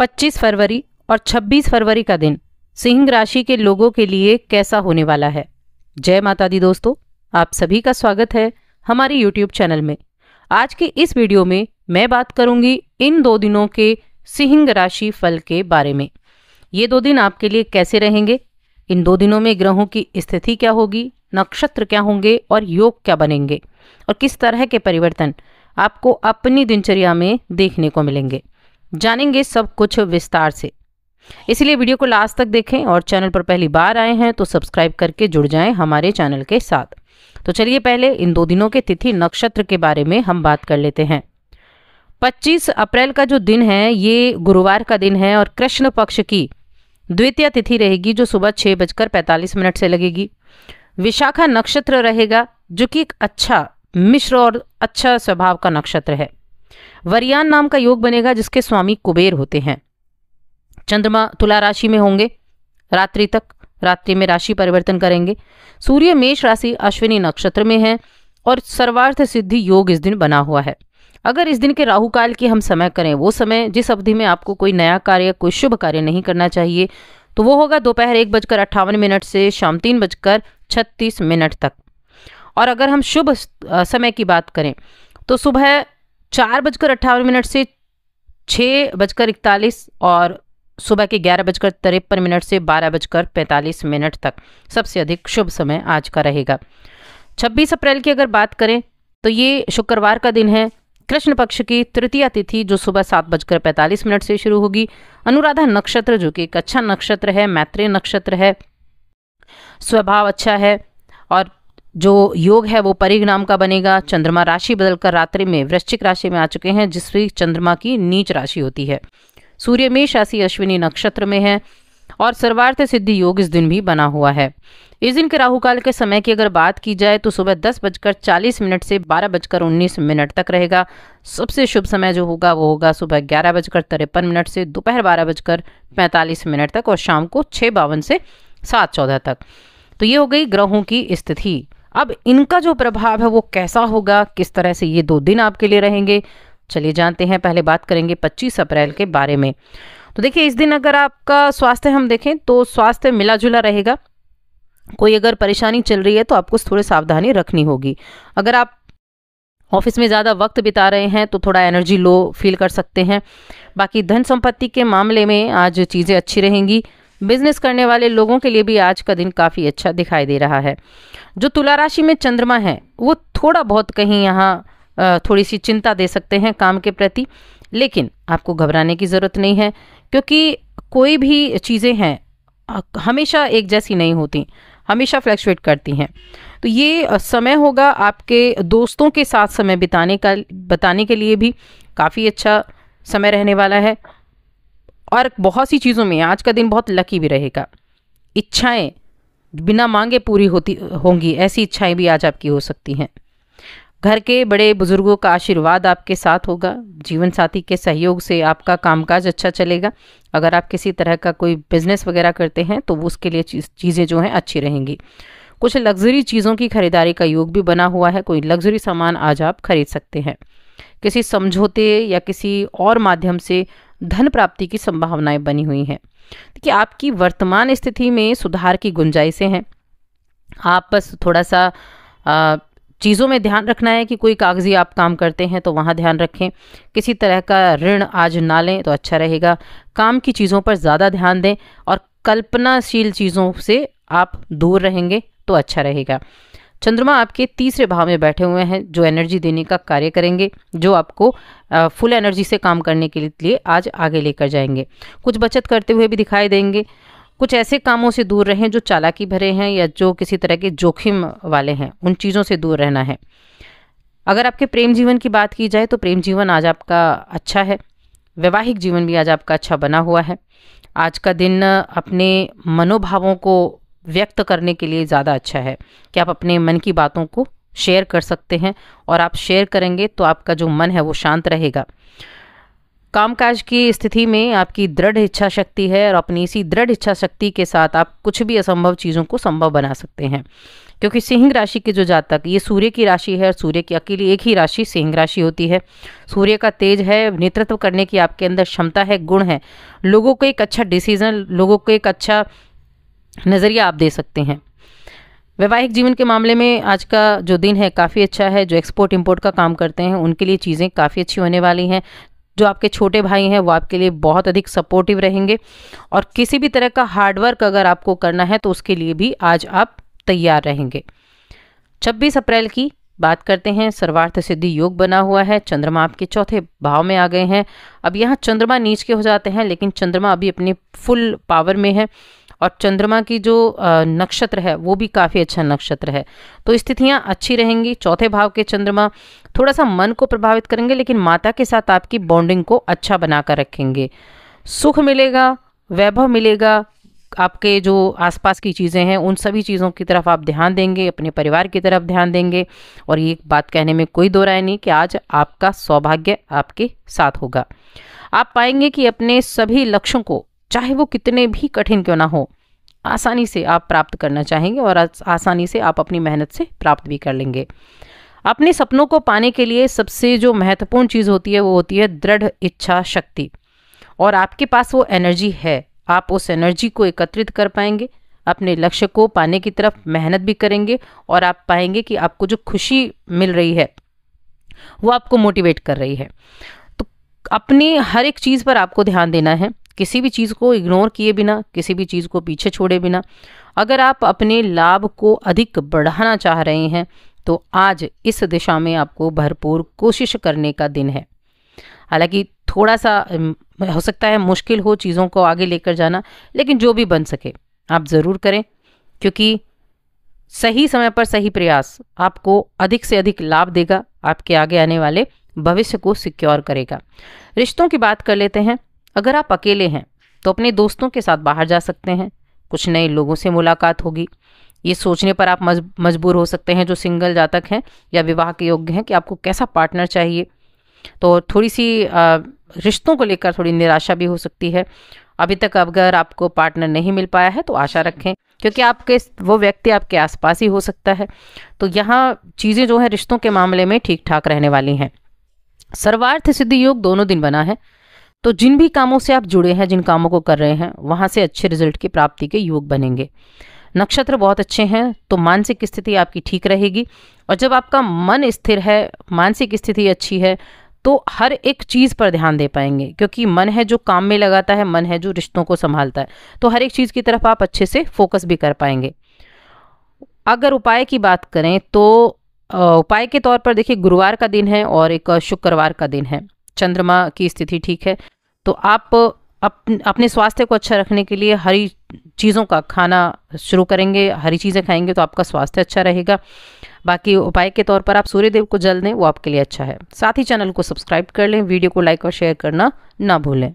25 फरवरी और 26 फरवरी का दिन सिंह राशि के लोगों के लिए कैसा होने वाला है जय माता दी दोस्तों आप सभी का स्वागत है हमारे यूट्यूब चैनल में आज के इस वीडियो में मैं बात करूंगी इन दो दिनों के सिंह राशि फल के बारे में ये दो दिन आपके लिए कैसे रहेंगे इन दो दिनों में ग्रहों की स्थिति क्या होगी नक्षत्र क्या होंगे और योग क्या बनेंगे और किस तरह के परिवर्तन आपको अपनी दिनचर्या में देखने को मिलेंगे जानेंगे सब कुछ विस्तार से इसलिए वीडियो को लास्ट तक देखें और चैनल पर पहली बार आए हैं तो सब्सक्राइब करके जुड़ जाएं हमारे चैनल के साथ तो चलिए पहले इन दो दिनों के तिथि नक्षत्र के बारे में हम बात कर लेते हैं 25 अप्रैल का जो दिन है ये गुरुवार का दिन है और कृष्ण पक्ष की द्वितीय तिथि रहेगी जो सुबह छः बजकर पैंतालीस मिनट से लगेगी विशाखा नक्षत्र रहेगा जो कि एक अच्छा मिश्र और अच्छा स्वभाव का नक्षत्र है वरियान नाम का योग बनेगा जिसके स्वामी कुबेर होते हैं चंद्रमा तुला राशि में होंगे रात्रि तक रात्रि में राशि परिवर्तन करेंगे सूर्य मेष राशि अश्विनी नक्षत्र में है और सर्वार्थ सिद्धि योग इस दिन बना हुआ है अगर इस दिन के राहु काल की हम समय करें वो समय जिस अवधि में आपको कोई नया कार्य कोई शुभ कार्य नहीं करना चाहिए तो वो होगा दोपहर एक बजकर अट्ठावन मिनट से शाम तीन बजकर छत्तीस मिनट तक और अगर हम शुभ समय की बात करें तो सुबह चार बजकर अट्ठावन मिनट से छः बजकर इकतालीस और सुबह के ग्यारह बजकर तिरपन मिनट से बारह बजकर पैंतालीस मिनट तक सबसे अधिक शुभ समय आज का रहेगा छब्बीस अप्रैल की अगर बात करें तो ये शुक्रवार का दिन है कृष्ण पक्ष की तृतीय तिथि जो सुबह सात बजकर पैंतालीस मिनट से शुरू होगी अनुराधा नक्षत्र जो कि एक अच्छा नक्षत्र है मैत्री नक्षत्र है स्वभाव अच्छा है और जो योग है वो नाम का बनेगा चंद्रमा राशि बदलकर रात्रि में वृश्चिक राशि में आ चुके हैं जिसकी चंद्रमा की नीच राशि होती है सूर्य मेष राशि अश्विनी नक्षत्र में है और सर्वार्थ सिद्धि योग इस दिन भी बना हुआ है इस दिन के राहु काल के समय की अगर बात की जाए तो सुबह दस बजकर चालीस मिनट से बारह बजकर उन्नीस मिनट तक रहेगा सबसे शुभ समय जो होगा वो होगा सुबह ग्यारह बजकर तिरपन मिनट से दोपहर बारह बजकर पैंतालीस मिनट तक और शाम को छः बावन से सात चौदह तक तो ये हो गई ग्रहों की स्थिति अब इनका जो प्रभाव है वो कैसा होगा किस तरह से ये दो दिन आपके लिए रहेंगे चलिए जानते हैं पहले बात करेंगे 25 अप्रैल के बारे में तो देखिए इस दिन अगर आपका स्वास्थ्य हम देखें तो स्वास्थ्य मिला जुला रहेगा कोई अगर परेशानी चल रही है तो आपको थोड़ी सावधानी रखनी होगी अगर आप ऑफिस में ज़्यादा वक्त बिता रहे हैं तो थोड़ा एनर्जी लो फील कर सकते हैं बाकी धन संपत्ति के मामले में आज चीज़ें अच्छी रहेंगी बिजनेस करने वाले लोगों के लिए भी आज का दिन काफ़ी अच्छा दिखाई दे रहा है जो तुला राशि में चंद्रमा है वो थोड़ा बहुत कहीं यहाँ थोड़ी सी चिंता दे सकते हैं काम के प्रति लेकिन आपको घबराने की ज़रूरत नहीं है क्योंकि कोई भी चीज़ें हैं हमेशा एक जैसी नहीं होती हमेशा फ्लैक्चुएट करती हैं तो ये समय होगा आपके दोस्तों के साथ समय बिताने का बताने के लिए भी काफ़ी अच्छा समय रहने वाला है और बहुत सी चीज़ों में आज का दिन बहुत लकी भी रहेगा इच्छाएं बिना मांगे पूरी होती होंगी ऐसी इच्छाएं भी आज आपकी हो सकती हैं घर के बड़े बुजुर्गों का आशीर्वाद आपके साथ होगा जीवन साथी के सहयोग से आपका कामकाज अच्छा चलेगा अगर आप किसी तरह का कोई बिजनेस वगैरह करते हैं तो वो उसके लिए चीज़ें जो हैं अच्छी रहेंगी कुछ लग्जरी चीज़ों की खरीदारी का योग भी बना हुआ है कोई लग्जरी सामान आज आप खरीद सकते हैं किसी समझौते या किसी और माध्यम से धन प्राप्ति की संभावनाएं बनी हुई हैं देखिए आपकी वर्तमान स्थिति में सुधार की गुंजाइशें हैं आप बस थोड़ा सा चीज़ों में ध्यान रखना है कि कोई कागजी आप काम करते हैं तो वहाँ ध्यान रखें किसी तरह का ऋण आज ना लें तो अच्छा रहेगा काम की चीज़ों पर ज़्यादा ध्यान दें और कल्पनाशील चीज़ों से आप दूर रहेंगे तो अच्छा रहेगा चंद्रमा आपके तीसरे भाव में बैठे हुए हैं जो एनर्जी देने का कार्य करेंगे जो आपको फुल एनर्जी से काम करने के लिए आज आगे लेकर जाएंगे कुछ बचत करते हुए भी दिखाई देंगे कुछ ऐसे कामों से दूर रहें जो चालाकी भरे हैं या जो किसी तरह के जोखिम वाले हैं उन चीज़ों से दूर रहना है अगर आपके प्रेम जीवन की बात की जाए तो प्रेम जीवन आज आपका अच्छा है वैवाहिक जीवन भी आज आपका अच्छा बना हुआ है आज का दिन अपने मनोभावों को व्यक्त करने के लिए ज़्यादा अच्छा है कि आप अपने मन की बातों को शेयर कर सकते हैं और आप शेयर करेंगे तो आपका जो मन है वो शांत रहेगा कामकाज की स्थिति में आपकी दृढ़ इच्छा शक्ति है और अपनी इसी दृढ़ इच्छा शक्ति के साथ आप कुछ भी असंभव चीज़ों को संभव बना सकते हैं क्योंकि सिंह राशि के जो जातक ये सूर्य की राशि है और सूर्य की अकेली एक ही राशि सिंह राशि होती है सूर्य का तेज है नेतृत्व करने की आपके अंदर क्षमता है गुण है लोगों को एक अच्छा डिसीजन लोगों को एक अच्छा नज़रिया आप दे सकते हैं वैवाहिक जीवन के मामले में आज का जो दिन है काफ़ी अच्छा है जो एक्सपोर्ट इम्पोर्ट का काम करते हैं उनके लिए चीज़ें काफ़ी अच्छी होने वाली हैं जो आपके छोटे भाई हैं वो आपके लिए बहुत अधिक सपोर्टिव रहेंगे और किसी भी तरह का हार्डवर्क अगर आपको करना है तो उसके लिए भी आज आप तैयार रहेंगे छब्बीस अप्रैल की बात करते हैं सर्वार्थ सिद्धि योग बना हुआ है चंद्रमा आपके चौथे भाव में आ गए हैं अब यहाँ चंद्रमा नीच के हो जाते हैं लेकिन चंद्रमा अभी अपनी फुल पावर में है और चंद्रमा की जो नक्षत्र है वो भी काफ़ी अच्छा नक्षत्र है तो स्थितियाँ अच्छी रहेंगी चौथे भाव के चंद्रमा थोड़ा सा मन को प्रभावित करेंगे लेकिन माता के साथ आपकी बॉन्डिंग को अच्छा बनाकर रखेंगे सुख मिलेगा वैभव मिलेगा आपके जो आसपास की चीज़ें हैं उन सभी चीज़ों की तरफ आप ध्यान देंगे अपने परिवार की तरफ ध्यान देंगे और ये बात कहने में कोई दो राय नहीं कि आज आपका सौभाग्य आपके साथ होगा आप पाएंगे कि अपने सभी लक्ष्यों को चाहे वो कितने भी कठिन क्यों ना हो आसानी से आप प्राप्त करना चाहेंगे और आसानी से आप अपनी मेहनत से प्राप्त भी कर लेंगे अपने सपनों को पाने के लिए सबसे जो महत्वपूर्ण चीज़ होती है वो होती है दृढ़ इच्छा शक्ति और आपके पास वो एनर्जी है आप उस एनर्जी को एकत्रित कर पाएंगे अपने लक्ष्य को पाने की तरफ मेहनत भी करेंगे और आप पाएंगे कि आपको जो खुशी मिल रही है वो आपको मोटिवेट कर रही है तो अपनी हर एक चीज़ पर आपको ध्यान देना है किसी भी चीज़ को इग्नोर किए बिना किसी भी चीज़ को पीछे छोड़े बिना अगर आप अपने लाभ को अधिक बढ़ाना चाह रहे हैं तो आज इस दिशा में आपको भरपूर कोशिश करने का दिन है हालांकि थोड़ा सा हो सकता है मुश्किल हो चीज़ों को आगे लेकर जाना लेकिन जो भी बन सके आप ज़रूर करें क्योंकि सही समय पर सही प्रयास आपको अधिक से अधिक लाभ देगा आपके आगे आने वाले भविष्य को सिक्योर करेगा रिश्तों की बात कर लेते हैं अगर आप अकेले हैं तो अपने दोस्तों के साथ बाहर जा सकते हैं कुछ नए लोगों से मुलाकात होगी ये सोचने पर आप मजबूर हो सकते हैं जो सिंगल जातक हैं या विवाह के योग्य हैं कि आपको कैसा पार्टनर चाहिए तो थोड़ी सी रिश्तों को लेकर थोड़ी निराशा भी हो सकती है अभी तक अगर आपको पार्टनर नहीं मिल पाया है तो आशा रखें क्योंकि आपके वो व्यक्ति आपके आसपास ही हो सकता है तो यहाँ चीज़ें जो हैं रिश्तों के मामले में ठीक ठाक रहने वाली हैं सर्वार्थ सिद्धि योग दोनों दिन बना है तो जिन भी कामों से आप जुड़े हैं जिन कामों को कर रहे हैं वहाँ से अच्छे रिजल्ट की प्राप्ति के योग बनेंगे नक्षत्र बहुत अच्छे हैं तो मानसिक स्थिति आपकी ठीक रहेगी और जब आपका मन स्थिर है मानसिक स्थिति अच्छी है तो हर एक चीज़ पर ध्यान दे पाएंगे क्योंकि मन है जो काम में लगाता है मन है जो रिश्तों को संभालता है तो हर एक चीज़ की तरफ आप अच्छे से फोकस भी कर पाएंगे अगर उपाय की बात करें तो उपाय के तौर पर देखिए गुरुवार का दिन है और एक शुक्रवार का दिन है चंद्रमा की स्थिति ठीक है तो आप अप, अपने स्वास्थ्य को अच्छा रखने के लिए हरी चीज़ों का खाना शुरू करेंगे हरी चीज़ें खाएंगे तो आपका स्वास्थ्य अच्छा रहेगा बाकी उपाय के तौर पर आप सूर्यदेव को जल दें वो आपके लिए अच्छा है साथ ही चैनल को सब्सक्राइब कर लें वीडियो को लाइक और शेयर करना ना भूलें